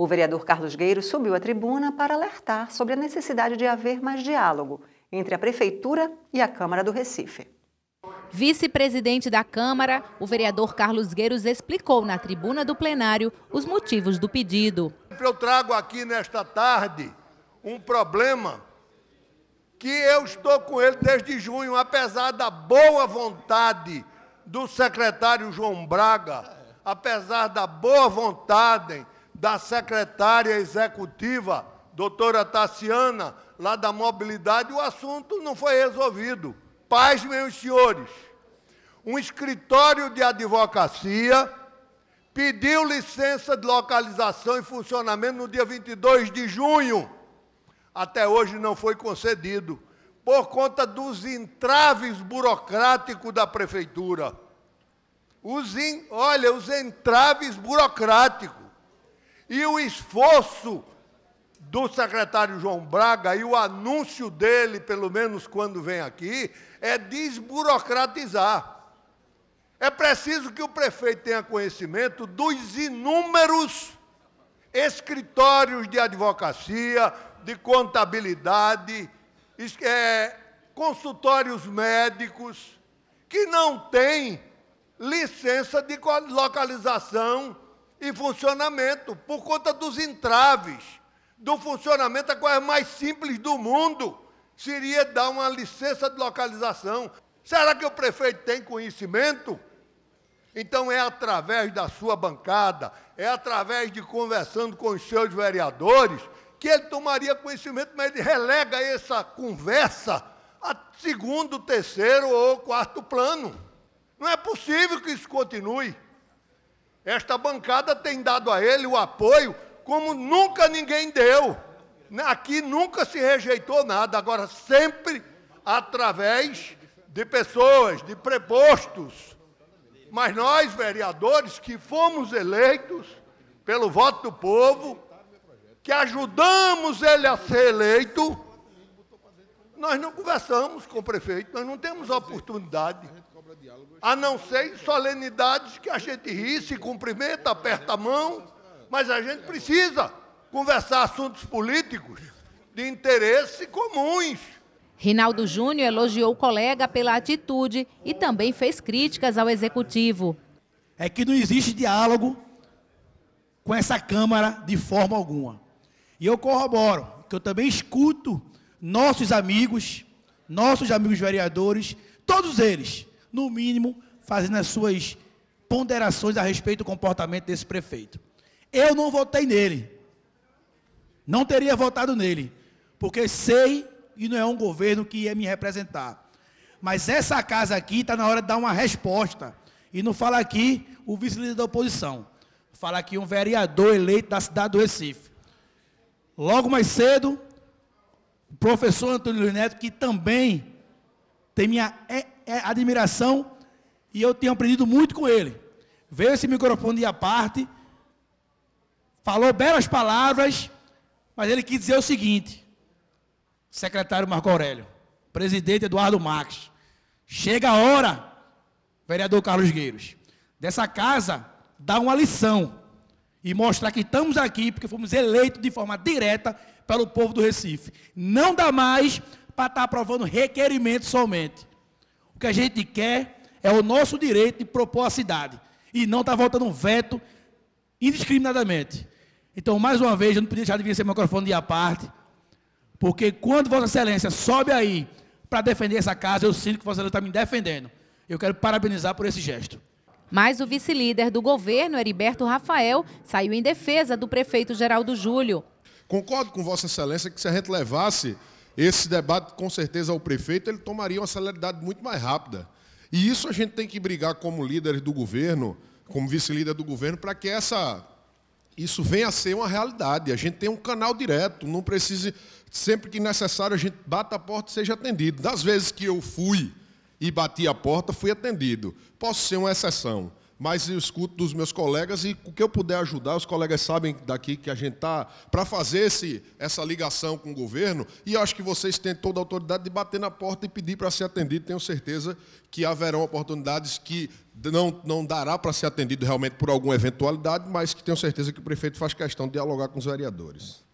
O vereador Carlos Gueiro subiu à tribuna para alertar sobre a necessidade de haver mais diálogo entre a Prefeitura e a Câmara do Recife. Vice-presidente da Câmara, o vereador Carlos Gueiros explicou na tribuna do plenário os motivos do pedido. Eu trago aqui nesta tarde um problema que eu estou com ele desde junho, apesar da boa vontade do secretário João Braga, apesar da boa vontade da secretária executiva, doutora Tassiana, lá da mobilidade, o assunto não foi resolvido. Paz, meus senhores. Um escritório de advocacia pediu licença de localização e funcionamento no dia 22 de junho. Até hoje não foi concedido, por conta dos entraves burocráticos da prefeitura. Os in, olha, os entraves burocráticos. E o esforço do secretário João Braga e o anúncio dele, pelo menos quando vem aqui, é desburocratizar. É preciso que o prefeito tenha conhecimento dos inúmeros escritórios de advocacia, de contabilidade, é, consultórios médicos, que não têm licença de localização em funcionamento por conta dos entraves do funcionamento, a coisa mais simples do mundo seria dar uma licença de localização. Será que o prefeito tem conhecimento? Então é através da sua bancada, é através de conversando com os seus vereadores que ele tomaria conhecimento, mas ele relega essa conversa a segundo, terceiro ou quarto plano. Não é possível que isso continue. Esta bancada tem dado a ele o apoio como nunca ninguém deu. Né? Aqui nunca se rejeitou nada, agora sempre através de pessoas, de prepostos. Mas nós, vereadores, que fomos eleitos pelo voto do povo, que ajudamos ele a ser eleito, nós não conversamos com o prefeito, nós não temos oportunidade. A não ser em solenidades que a gente ri, se cumprimenta, aperta a mão, mas a gente precisa conversar assuntos políticos de interesse comuns. Rinaldo Júnior elogiou o colega pela atitude e também fez críticas ao executivo. É que não existe diálogo com essa Câmara de forma alguma. E eu corroboro, que eu também escuto nossos amigos, nossos amigos vereadores, todos eles, no mínimo, fazendo as suas ponderações a respeito do comportamento desse prefeito. Eu não votei nele. Não teria votado nele, porque sei e não é um governo que ia me representar. Mas essa casa aqui está na hora de dar uma resposta. E não fala aqui o vice-líder da oposição. Fala aqui um vereador eleito da cidade do Recife. Logo mais cedo, professor Antônio Luiz Neto, que também tem minha é, é, admiração e eu tenho aprendido muito com ele. Veio esse microfone de à parte, falou belas palavras, mas ele quis dizer o seguinte: secretário Marco Aurélio, presidente Eduardo Marques, chega a hora, vereador Carlos Gueiros, dessa casa dá uma lição e mostrar que estamos aqui porque fomos eleitos de forma direta pelo povo do Recife. Não dá mais para estar tá aprovando requerimentos somente. O que a gente quer é o nosso direito de propor a cidade e não estar tá voltando um veto indiscriminadamente. Então, mais uma vez, eu não podia deixar de vir esse microfone de à parte, porque quando Vossa Excelência sobe aí para defender essa casa, eu sinto que Vossa Excelência está me defendendo. Eu quero parabenizar por esse gesto. Mas o vice-líder do governo, Heriberto Rafael, saiu em defesa do prefeito Geraldo Júlio. Concordo com Vossa Excelência que se a gente levasse esse debate, com certeza, ao prefeito, ele tomaria uma celeridade muito mais rápida. E isso a gente tem que brigar como líderes do governo, como vice-líder do governo, para que essa isso venha a ser uma realidade. A gente tem um canal direto, não precise, sempre que necessário, a gente bata a porta e seja atendido. Das vezes que eu fui e bati a porta, fui atendido. Posso ser uma exceção, mas eu escuto dos meus colegas e o que eu puder ajudar, os colegas sabem daqui que a gente está para fazer esse, essa ligação com o governo, e acho que vocês têm toda a autoridade de bater na porta e pedir para ser atendido. Tenho certeza que haverão oportunidades que não, não dará para ser atendido realmente por alguma eventualidade, mas que tenho certeza que o prefeito faz questão de dialogar com os vereadores.